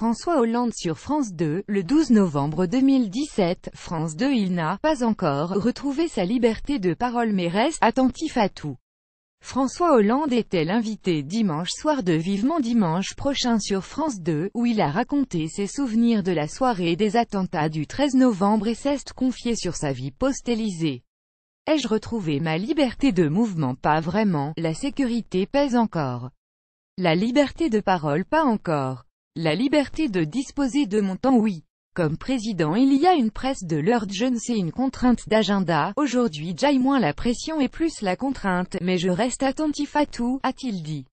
François Hollande sur France 2, le 12 novembre 2017, France 2 Il n'a pas encore retrouvé sa liberté de parole mais reste attentif à tout. François Hollande était l'invité dimanche soir de Vivement Dimanche prochain sur France 2, où il a raconté ses souvenirs de la soirée des attentats du 13 novembre et s'est confié sur sa vie post-Élysée. Ai-je retrouvé ma liberté de mouvement Pas vraiment, la sécurité pèse encore. La liberté de parole pas encore. La liberté de disposer de mon temps oui. Comme président il y a une presse de l'heure je ne sais une contrainte d'agenda, aujourd'hui j'ai moins la pression et plus la contrainte, mais je reste attentif à tout, a-t-il dit.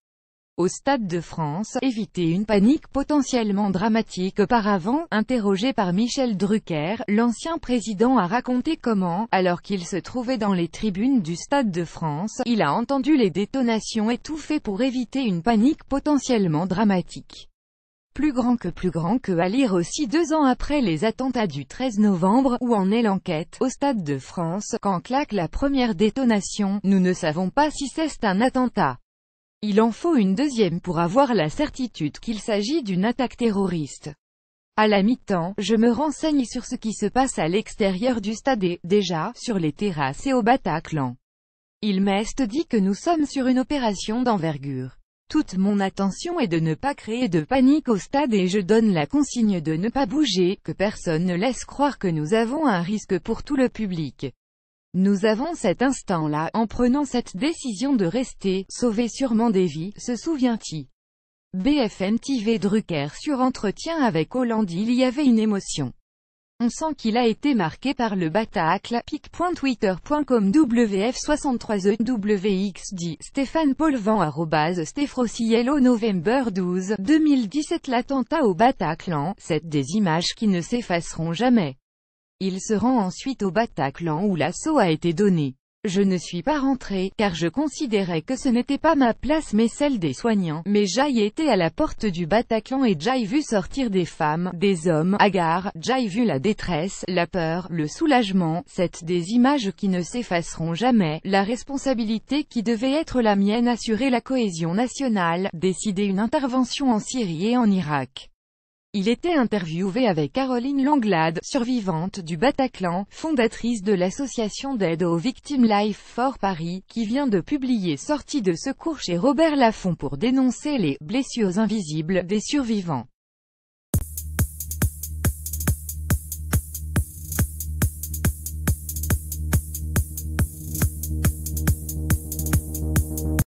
Au Stade de France, éviter une panique potentiellement dramatique auparavant, interrogé par Michel Drucker, l'ancien président a raconté comment, alors qu'il se trouvait dans les tribunes du Stade de France, il a entendu les détonations et tout fait pour éviter une panique potentiellement dramatique plus grand que plus grand que à lire aussi deux ans après les attentats du 13 novembre, où en est l'enquête, au Stade de France, quand claque la première détonation, nous ne savons pas si c'est un attentat. Il en faut une deuxième pour avoir la certitude qu'il s'agit d'une attaque terroriste. À la mi-temps, je me renseigne sur ce qui se passe à l'extérieur du stade et, déjà, sur les terrasses et au Bataclan. Il m'est dit que nous sommes sur une opération d'envergure. Toute mon attention est de ne pas créer de panique au stade et je donne la consigne de ne pas bouger, que personne ne laisse croire que nous avons un risque pour tout le public. Nous avons cet instant-là, en prenant cette décision de rester, sauver sûrement des vies, se souvient-il. BFM TV Drucker sur entretien avec Hollande Il y avait une émotion. On sent qu'il a été marqué par le Bataclan, Pic.twitter.com wf 63 e WX dit Stéphane Paulvan au November 12, 2017 L'attentat au Bataclan, c'est des images qui ne s'effaceront jamais. Il se rend ensuite au Bataclan où l'assaut a été donné. Je ne suis pas rentré, car je considérais que ce n'était pas ma place mais celle des soignants. Mais Jai était à la porte du Bataclan et Jai vu sortir des femmes, des hommes, hagards, Jai vu la détresse, la peur, le soulagement, cette des images qui ne s'effaceront jamais, la responsabilité qui devait être la mienne assurer la cohésion nationale, décider une intervention en Syrie et en Irak. Il était interviewé avec Caroline Langlade, survivante du Bataclan, fondatrice de l'association d'aide aux victimes Life for Paris, qui vient de publier Sortie de secours chez Robert Laffont pour dénoncer les « blessures invisibles » des survivants.